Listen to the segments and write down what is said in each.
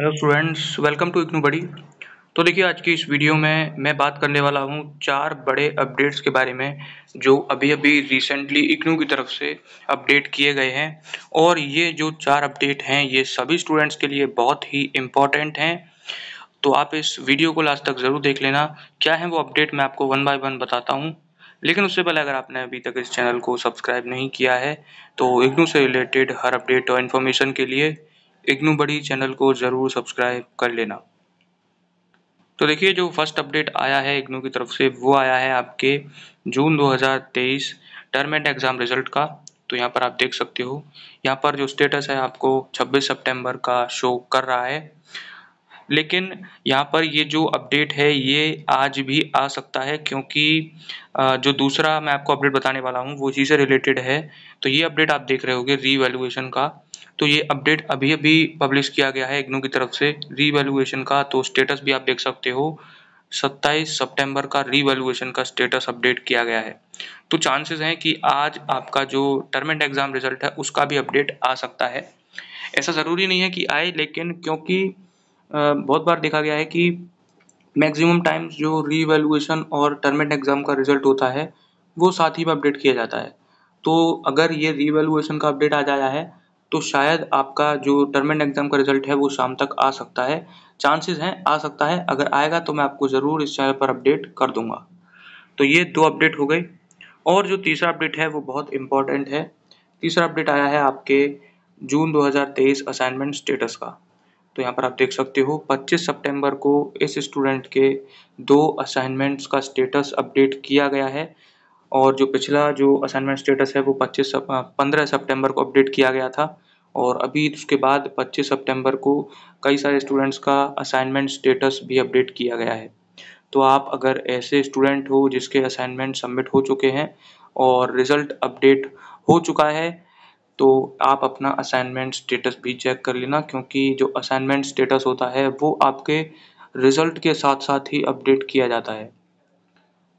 hello students welcome to IGNOU बड़ी तो देखिए आज की इस वीडियो में मैं बात करने वाला हूँ चार बड़े अपडेट्स के बारे में जो अभी अभी रिसेंटली इग्नू की तरफ से अपडेट किए गए हैं और ये जो चार अपडेट हैं ये सभी स्टूडेंट्स के लिए बहुत ही इम्पॉर्टेंट हैं तो आप इस वीडियो को लास्ट तक ज़रूर देख लेना क्या है वो अपडेट मैं आपको वन बाय वन बताता हूँ लेकिन उससे पहले अगर आपने अभी तक इस चैनल को सब्सक्राइब नहीं किया है तो इग्नू से रिलेटेड हर अपडेट और इन्फॉर्मेशन के लिए इग्नू बड़ी चैनल को ज़रूर सब्सक्राइब कर लेना तो देखिए जो फर्स्ट अपडेट आया है इग्नू की तरफ से वो आया है आपके June 2023 term end exam result का तो यहाँ पर आप देख सकते हो यहाँ पर जो स्टेटस है आपको 26 सितंबर का शो कर रहा है लेकिन यहाँ पर ये जो अपडेट है ये आज भी आ सकता है क्योंकि जो दूसरा मैं आपको अपडेट बताने वाला हूँ वो इसी से रिलेटेड है तो ये अपडेट आप देख रहे होगे रीवैल्यूएशन का तो ये अपडेट अभी अभी पब्लिश किया गया है इग्नू की तरफ से रीवैल्यूएशन का तो स्टेटस भी आप देख सकते हो 27 सितंबर का रीवैल्यूएशन का स्टेटस अपडेट किया गया है तो चांसेस हैं कि आज आपका जो टर्म एंड एग्ज़ाम रिजल्ट है उसका भी अपडेट आ सकता है ऐसा ज़रूरी नहीं है कि आए लेकिन क्योंकि बहुत बार देखा गया है कि मैक्सिमम टाइम्स जो रीवैल्यूएशन और टर्मेट एग्ज़ाम का रिजल्ट होता है वो साथ ही में अपडेट किया जाता है तो अगर ये रीवैल्यूएशन का अपडेट आ जाया है तो शायद आपका जो टर्मेंट एग्ज़ाम का रिजल्ट है वो शाम तक आ सकता है चांसेस हैं आ सकता है अगर आएगा तो मैं आपको ज़रूर इस चैनल पर अपडेट कर दूंगा तो ये दो अपडेट हो गई और जो तीसरा अपडेट है वो बहुत इम्पॉर्टेंट है तीसरा अपडेट आया है आपके जून 2023 असाइनमेंट स्टेटस का तो यहाँ पर आप देख सकते हो 25 सितंबर को इस स्टूडेंट के दो असाइनमेंट्स का स्टेटस अपडेट किया गया है और जो पिछला जो असाइनमेंट स्टेटस है वो 25 पंद्रह सितंबर को अपडेट किया गया था और अभी उसके बाद 25 सितंबर को कई सारे स्टूडेंट्स का असाइनमेंट स्टेटस भी अपडेट किया गया है तो आप अगर ऐसे स्टूडेंट हो जिसके असाइनमेंट सबमिट हो चुके हैं और रिज़ल्ट अपडेट हो चुका है तो आप अपना असाइनमेंट स्टेटस भी चेक कर लेना क्योंकि जो असाइनमेंट स्टेटस होता है वो आपके रिज़ल्ट के साथ साथ ही अपडेट किया जाता है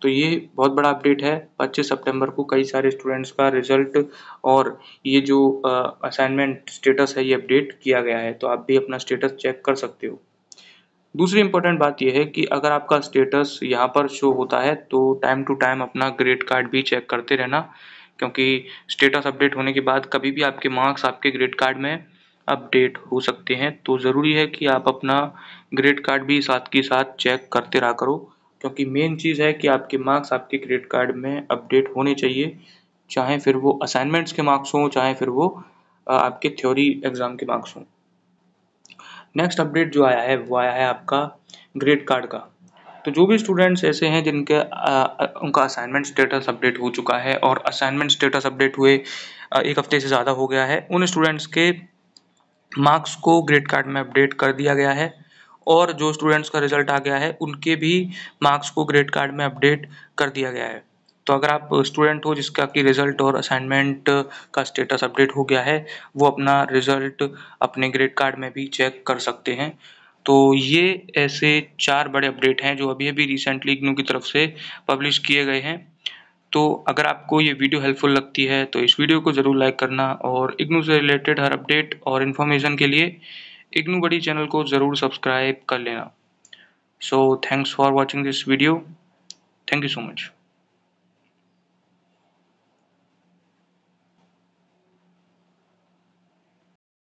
तो ये बहुत बड़ा अपडेट है 25 सितंबर को कई सारे स्टूडेंट्स का रिजल्ट और ये जो असाइनमेंट स्टेटस है ये अपडेट किया गया है तो आप भी अपना स्टेटस चेक कर सकते हो दूसरी इंपॉर्टेंट बात यह है कि अगर आपका स्टेटस यहाँ पर शो होता है तो टाइम टू टाइम अपना ग्रेड कार्ड भी चेक करते रहना क्योंकि स्टेटस अपडेट होने के बाद कभी भी आपके मार्क्स आपके ग्रेड कार्ड में अपडेट हो सकते हैं तो ज़रूरी है कि आप अपना ग्रेड कार्ड भी साथ के साथ चेक करते रहा करो क्योंकि मेन चीज़ है कि आपके मार्क्स आपके क्रेडिट कार्ड में अपडेट होने चाहिए चाहे फिर वो असाइनमेंट्स के मार्क्स हों चाहे फिर वो आपके थ्योरी एग्ज़ाम के मार्क्स हों नेक्स्ट अपडेट जो आया है वो आया है आपका ग्रेड कार्ड का तो जो भी स्टूडेंट्स ऐसे हैं जिनके आ, उनका असाइनमेंट स्टेटस अपडेट हो चुका है और असाइनमेंट स्टेटस अपडेट हुए एक हफ्ते से ज़्यादा हो गया है उन स्टूडेंट्स के मार्क्स को ग्रेड कार्ड में अपडेट कर दिया गया है और जो स्टूडेंट्स का रिजल्ट आ गया है उनके भी मार्क्स को ग्रेड कार्ड में अपडेट कर दिया गया है तो अगर आप स्टूडेंट हो जिसका कि रिज़ल्ट और असाइनमेंट का स्टेटस अपडेट हो गया है वो अपना रिज़ल्ट अपने ग्रेड कार्ड में भी चेक कर सकते हैं तो ये ऐसे चार बड़े अपडेट हैं जो अभी अभी रिसेंटली इग्नू की तरफ से पब्लिश किए गए हैं तो अगर आपको ये वीडियो हेल्पफुल लगती है तो इस वीडियो को ज़रूर लाइक करना और इग्नू से रिलेटेड हर अपडेट और इन्फॉर्मेशन के लिए इग्नू बड़ी चैनल को ज़रूर सब्सक्राइब कर लेना so thanks for watching this video thank you so much